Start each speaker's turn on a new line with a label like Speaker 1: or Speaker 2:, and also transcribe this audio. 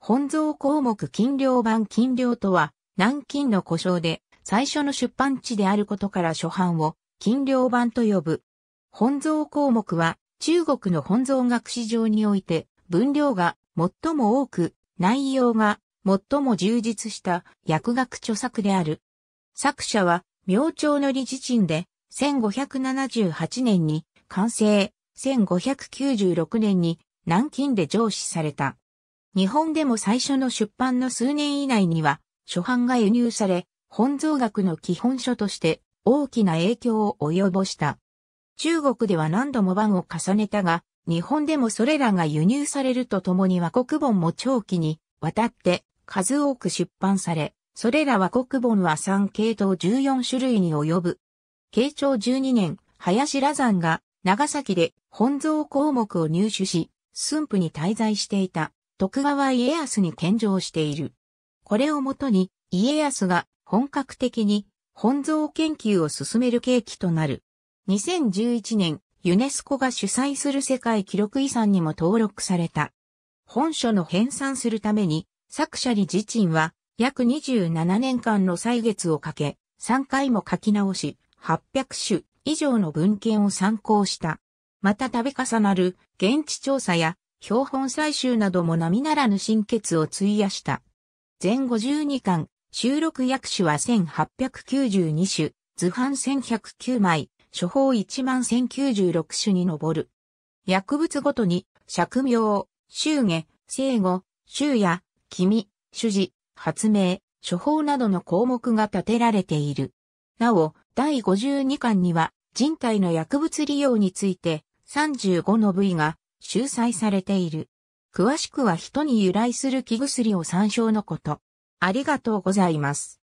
Speaker 1: 本蔵項目金量版金量とは、南京の故障で最初の出版地であることから初版を金量版と呼ぶ。本蔵項目は中国の本蔵学史上において分量が最も多く、内容が最も充実した薬学著作である。作者は明朝の理事陳で1578年に完成、1596年に南京で上司された。日本でも最初の出版の数年以内には、初版が輸入され、本草学の基本書として大きな影響を及ぼした。中国では何度も版を重ねたが、日本でもそれらが輸入されるとともに和国本も長期にわたって数多く出版され、それら和国本は3系統14種類に及ぶ。慶長12年、林羅山が長崎で本草項目を入手し、駿府に滞在していた。徳川家康に献上している。これをもとに家康が本格的に本草研究を進める契機となる。2011年、ユネスコが主催する世界記録遺産にも登録された。本書の編纂するために、作者に自陳は約27年間の歳月をかけ、3回も書き直し、800種以上の文献を参考した。また度重なる現地調査や標本採集なども並ならぬ心血を費やした。全52巻、収録訳種は1892種、図版1109枚、処方11096種に上る。薬物ごとに、釈明、祝下、生後、週や、君、主事、発明、処方などの項目が立てられている。なお、第52巻には、人体の薬物利用について、35の部位が収載されている。詳しくは人に由来する木薬を参照のこと。ありがとうございます。